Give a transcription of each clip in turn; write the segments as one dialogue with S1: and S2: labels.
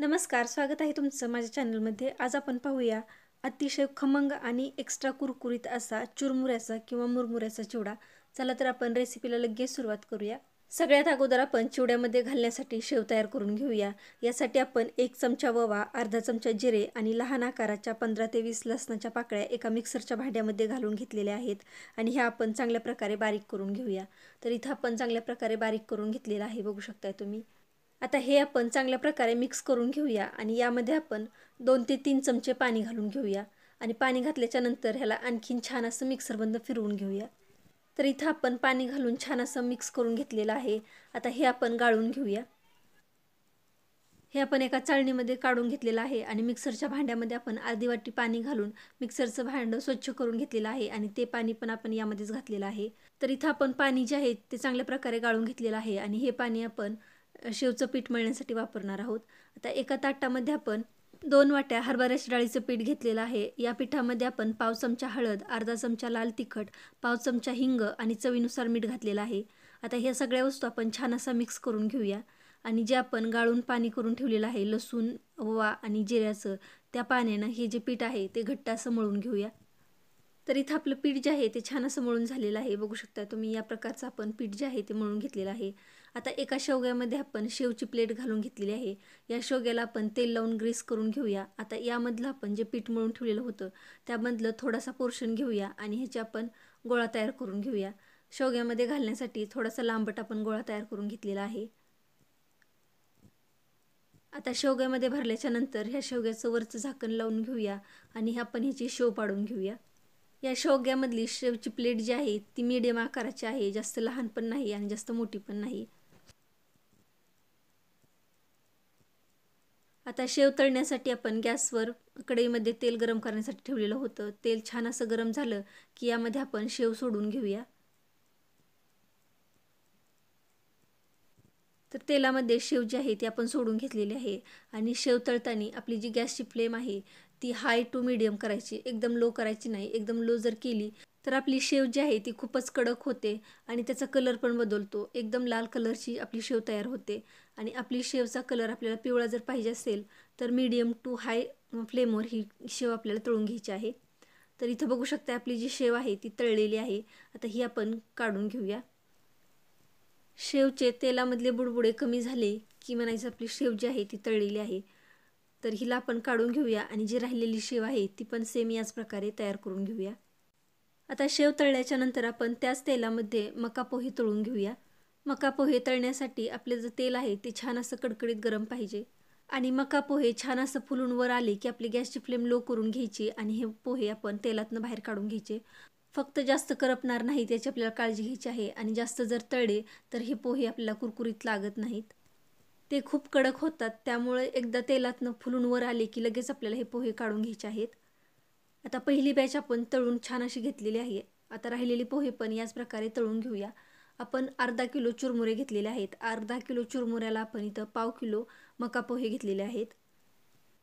S1: नमस्कार स्वागत आहे तुमचं माझ्या चॅनलमध्ये आज आपण पाहूया अतिशय खमंग आणि एक्स्ट्रा कुरकुरीत असा चुरमुऱ्याचा किंवा मुरमुऱ्याचा चिवडा चला तर आपण रेसिपीला लगेच सुरुवात करूया सगळ्यात अगोदर आपण चिवड्यामध्ये घालण्यासाठी शेव तयार करून घेऊया यासाठी आपण एक चमचा ववा अर्धा चमचा जिरे आणि लहान आकाराच्या पंधरा ते वीस लसणाच्या पाकळ्या एका मिक्सरच्या भांड्यामध्ये घालून घेतलेल्या आहेत आणि ह्या आपण चांगल्या प्रकारे बारीक करून घेऊया तर इथं आपण चांगल्या प्रकारे बारीक करून घेतलेलं आहे बघू शकताय तुम्ही आता हे आपण चांगल्या प्रकारे मिक्स करून घेऊया आणि यामध्ये आपण दोन ते तीन चमचे पाणी घालून घेऊया आणि पाणी घातल्याच्या नंतर ह्याला आणखीन छान असं मिक्सर बंद फिरवून घेऊया तर इथं आपण पाणी घालून छान असं मिक्स करून घेतलेलं आहे आता हे आपण गाळून घेऊया हे आपण एका चाळणीमध्ये काढून घेतलेलं आहे आणि मिक्सरच्या भांड्यामध्ये आपण अर्धी वाटी पाणी घालून मिक्सरचं भांडं स्वच्छ करून घेतलेलं आहे आणि ते पाणी पण आपण यामध्येच घातलेलं आहे तर इथं आपण पाणी जे आहे ते चांगल्या प्रकारे गाळून घेतलेलं आहे आणि हे पाणी आपण शेवचं पीठ मळण्यासाठी वापरणार आहोत आता एका ताटामध्ये आपण दोन वाट्या हरभऱ्याच्या डाळीचं पीठ घेतलेलं आहे या पिठामध्ये आपण पाव चमचा हळद अर्धा चमचा लाल तिखट पाव चमचा हिंग आणि चवीनुसार मीठ घातलेलं आहे आता ह्या सगळ्या वस्तू आपण छान असा मिक्स करून घेऊया आणि जे आपण गाळून पाणी करून ठेवलेलं आहे लसूण ओवा आणि जिऱ्याचं त्या पाण्यानं हे जे पीठ आहे ते घट्ट असं मळून घेऊया तर इथं आपलं पीठ जे आहे ते छान असं मळून झालेलं आहे बघू शकता तुम्ही या प्रकारचं आपण पीठ जे आहे ते मळून घेतलेलं आहे आता एका शेवग्यामध्ये आपण शेवची प्लेट घालून घेतलेली आहे या शेवग्याला आपण तेल लावून ग्रीस करून घेऊया आता यामधलं आपण जे पीठ मळून ठेवलेलं होतं त्यामधलं थोडासा पोर्शन घेऊया आणि ह्याचे आपण गोळा तयार करून घेऊया शेवग्यामध्ये घालण्यासाठी थोडासा लांबट आपण गोळा तयार करून घेतलेला आहे आता शेवग्यामध्ये भरल्याच्या नंतर ह्या शेवग्याचं वरचं झाकण लावून घेऊया आणि आपण ह्याची शेव पाडून घेऊया या शेवग्यामधली शेवची प्लेट जी आहे ती मिडियम आकाराची आहे जास्त लहान पण नाही आणि जास्त मोठी पण नाही आता शेव तळण्यासाठी आपण गॅसवर कढईमध्ये तेल गरम करण्यासाठी ठेवलेलं होतं तेल छान असं गरम झालं की यामध्ये आपण शेव सोडून घेऊया तर तेलामध्ये शेव जी आहे ती आपण सोडून घेतलेली आहे आणि शेव तळताना आपली जी गॅसची फ्लेम आहे ती हाय टू मिडियम करायची एकदम लो करायची नाही एकदम लो जर केली तर आपली शेव जी आहे ती खूपच कडक होते आणि त्याचा कलर पण बदलतो एकदम लाल कलरची आपली शेव तयार होते आणि आपली शेवचा कलर आपल्याला पिवळा जर पाहिजे असेल तर मीडियम टू हाय फ्लेमवर ही शेव आपल्याला तळून घ्यायची आहे तर इथं बघू शकता आपली जी शेव आहे ती तळलेली आहे आता ही आपण काढून घेऊया शेवचे तेलामधले बुडबुडे कमी झाले की म्हणायचं आपली शेव जी आहे ती तळलेली आहे तर हिला आपण काढून घेऊया आणि जी राहिलेली शेव आहे ती पण सेम याच प्रकारे तयार करून घेऊया आता शेव तळल्याच्या नंतर आपण त्याच तेलामध्ये मका पोहे तळून घेऊया मका पोहे तळण्यासाठी आपले जे तेल आहे ते छान असं कडकडीत गरम पाहिजे आणि मका पोहे छान असं फुलून वर आले की आपली गॅसची फ्लेम लो करून घ्यायची आणि हे पोहे आपण तेलातनं बाहेर काढून घ्यायचे फक्त जास्त करपणार नाही याची आपल्याला काळजी घ्यायची आहे आणि जास्त जर तळले तर हे पोहे आपल्याला कुरकुरीत लागत नाहीत ते खूप कडक होतात त्यामुळे एकदा तेलातनं फुलून वर आले की लगेच आपल्याला हे पोहे काढून घ्यायचे आहेत आता पहिली बॅच आपण तळून छान अशी घेतलेली आहे आता राहिलेली पोहे पण याच प्रकारे तळून घेऊया आपण अर्धा किलो चुरमुरे घेतलेले आहेत अर्धा किलो चुरमुऱ्याला आपण इथं पाव किलो मका पोहे घेतलेले आहेत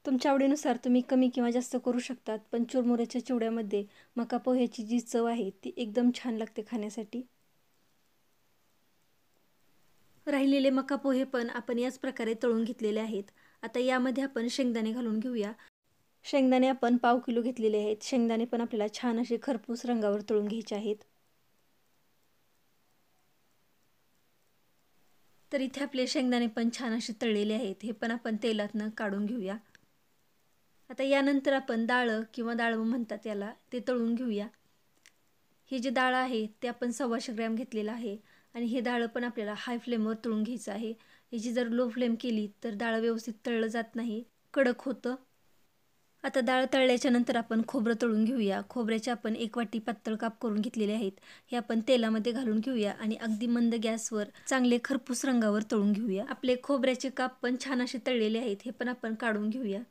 S1: तुमच्या आवडीनुसार तुम्ही कमी किंवा जास्त करू शकतात पण चुरमुऱ्याच्या चिवड्यामध्ये मका पोह्याची जी चव आहे ती एकदम छान लागते खाण्यासाठी राहिलेले मका पोहे पण आपण याच प्रकारे तळून घेतलेले आहेत आता यामध्ये आपण शेंगदाणे घालून घेऊया शेंगदाणे आपण पाव किलो घेतलेले आहेत शेंगदाणे पण आपल्याला छान असे खरपूस रंगावर तळून घ्यायचे आहेत तर इथे आपले शेंगदाणे पण छान असे तळलेले आहेत हे पण आपण तेलातनं काढून घेऊया आता यानंतर आपण डाळं किंवा डाळ म्हणतात याला ते तळून घेऊया ही जी डाळ आहे ते आपण सव्वाशे ग्रॅम घेतलेलं आहे आणि हे डाळ पण आपल्याला हाय फ्लेमवर तळून घ्यायचं आहे याची जर लो फ्लेम केली तर डाळ व्यवस्थित तळलं जात नाही कडक होतं आता डाळ तळल्याच्या नंतर आपण खोबरं तळून घेऊया खोबऱ्याचे आपण एक वाटी पातळ काप करून घेतलेले आहेत हे आपण तेलामध्ये घालून घेऊया आणि अगदी मंद गॅसवर चांगले खरपूस रंगावर तळून घेऊया आपले खोबऱ्याचे काप पण छान असे तळलेले आहेत हे पण आपण काढून घेऊया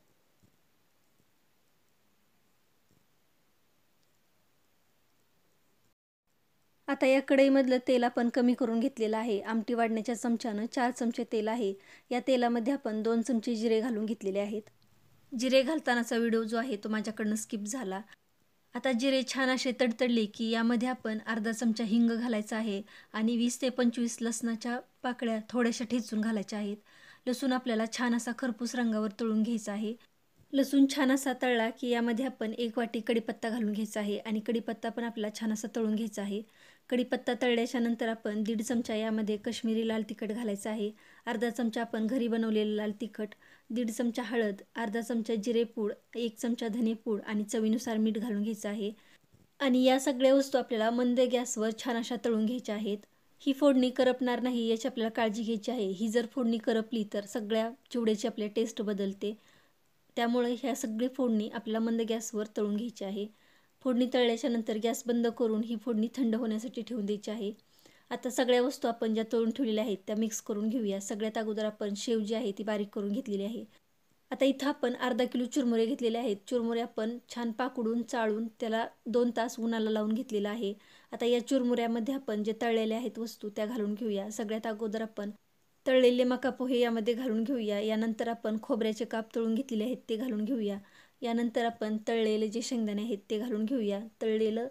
S1: आता या कढईमधलं तेल आपण कमी करून घेतलेलं आहे आमटी वाढण्याच्या चमच्यानं चार चमचे तेल आहे या तेलामध्ये आपण दोन चमचे जिरे घालून घेतलेले आहेत जिरे घालतानाचा व्हिडिओ जो आहे तो माझ्याकडनं स्किप झाला आता जिरे छान असे तडतडले की यामध्ये आपण अर्धा चमचा हिंग घालायचा आहे आणि वीस ते पंचवीस लसणाच्या पाकळ्या थोड्याशा ठेचून घालायच्या आहेत लसूण आपल्याला छान असा खरपूस रंगावर तळून घ्यायचा आहे लसूण छान असा तळला की यामध्ये आपण एक वाटी कडीपत्ता घालून घ्यायचा आहे आणि कडीपत्ता पण आपल्याला छान असा तळून घ्यायचा आहे कढीपत्ता तळल्याच्या नंतर आपण दीड चमचा यामध्ये कश्मीरी लाल तिखट घालायचं आहे अर्धा चमचा आपण घरी बनवलेलं लाल तिखट दीड चमचा हळद अर्धा चमचा जिरेपूड एक चमचा धनेपूड आणि चवीनुसार मीठ घालून घ्यायचं आहे आणि या सगळ्या वस्तू आपल्याला मंद गॅसवर छान अशा तळून घ्यायच्या आहेत ही फोडणी करपणार नाही याची आपल्याला काळजी घ्यायची आहे ही जर फोडणी करपली तर सगळ्या चिवड्याची आपल्या टेस्ट बदलते त्यामुळे ह्या सगळी फोडणी आपल्याला मंद गॅसवर तळून घ्यायची आहे फोडणी तळल्याच्या नंतर गॅस बंद करून ही फोडणी थंड होण्यासाठी ठेवून द्यायची आहे आता सगळ्या वस्तू आपण ज्या तळून ठेवलेल्या आहेत त्या मिक्स करून घेऊया सगळ्यात अगोदर आपण शेव जी आहे ती बारीक करून घेतलेली आहे आता इथं आपण अर्धा किलो चुरमुरे घेतलेले आहेत चुरमुरे आपण छान पाकडून चाळून त्याला दोन तास उन्हाला लावून घेतलेला आहे आता या चुरमुऱ्यामध्ये आपण जे तळलेल्या आहेत वस्तू त्या घालून घेऊया सगळ्यात अगोदर आपण तळलेले मका पोहे यामध्ये घालून घेऊया यानंतर आपण खोबऱ्याचे काप तळून घेतलेले आहेत ते घालून घेऊया यानंतर आपण तळलेले जे शेंगदाणे आहेत ते घालून घेऊया तळलेलं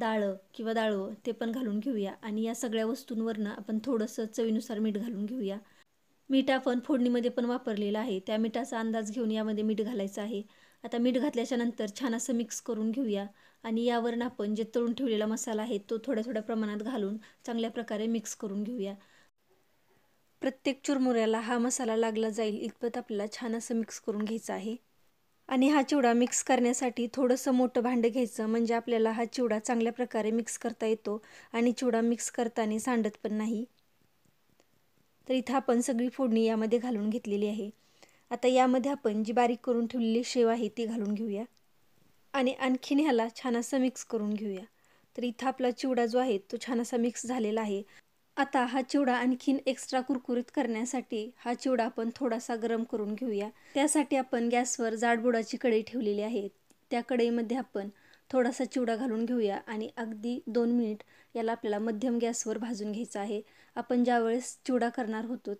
S1: डाळं किंवा डाळवं ते पण घालून घेऊया आणि या सगळ्या वस्तूंवरनं आपण थोडंसं चवीनुसार मीठ घालून घेऊया मीठ आपण फोडणीमध्ये पण वापरलेलं आहे त्या मिठाचा अंदाज घेऊन यामध्ये मीठ घालायचं आहे आता मीठ घातल्याच्या नंतर छान असं मिक्स करून घेऊया आणि यावरनं आपण जे तळून ठेवलेला मसाला आहे तो थोड्या थोड्या प्रमाणात घालून चांगल्या प्रकारे मिक्स करून घेऊया प्रत्येक चुरमुऱ्याला हा मसाला लागला जाईल इतपत आपल्याला छान असं मिक्स करून घ्यायचं आहे आणि हा चिवडा मिक्स करण्यासाठी थोडंसं मोठं भांडं घ्यायचं म्हणजे आपल्याला हा चिवडा चांगल्या प्रकारे मिक्स करता येतो आणि चिवडा मिक्स करताना सांडत पण नाही तर इथं आपण सगळी फोडणी यामध्ये घालून घेतलेली आहे आता यामध्ये आपण जी बारीक करून ठेवलेली शेव आहे ती घालून घेऊया आणि आणखीन ह्याला छान असं मिक्स करून घेऊया तर इथं आपला चिवडा जो आहे तो छान असा मिक्स झालेला आहे आता हा चिवडा आणखीन एक्स्ट्रा कुरकुरीत करण्यासाठी हा चिवडा आपण थोडासा गरम करून घेऊया त्यासाठी आपण गॅसवर जाडबुडाची कढई ठेवलेली आहे त्या कढईमध्ये आपण थोडासा चिवडा घालून घेऊया आणि अगदी दोन मिनिट याला आपल्याला मध्यम गॅसवर भाजून घ्यायचं आहे आपण ज्यावेळेस चिवडा करणार होतो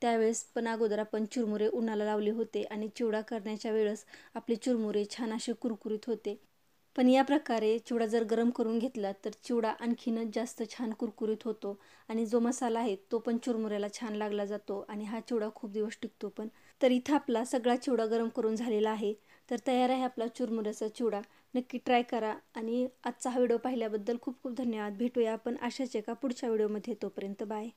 S1: त्यावेळेस पण अगोदर आपण चुरमुरे उन्हाला लावले होते आणि चिवडा करण्याच्या वेळेस आपले चुरमुरे छान असे कुरकुरीत होते पण या प्रकारे चिवडा जर गरम करून घेतला तर चिवडा आणखीनच जास्त छान कुरकुरीत होतो आणि जो मसाला आहे तो पण चुरमुऱ्याला छान लागला जातो आणि हा चिवडा खूप दिवस टिकतो पण तर इथं आपला सगळा चिवडा गरम करून झालेला आहे तर तयार आहे आपला चुरमुऱ्याचा चिवडा नक्की ट्राय करा आणि आजचा हा व्हिडिओ पाहिल्याबद्दल खूप खूप धन्यवाद भेटूया आपण अशाच एका पुढच्या व्हिडिओमध्ये तोपर्यंत बाय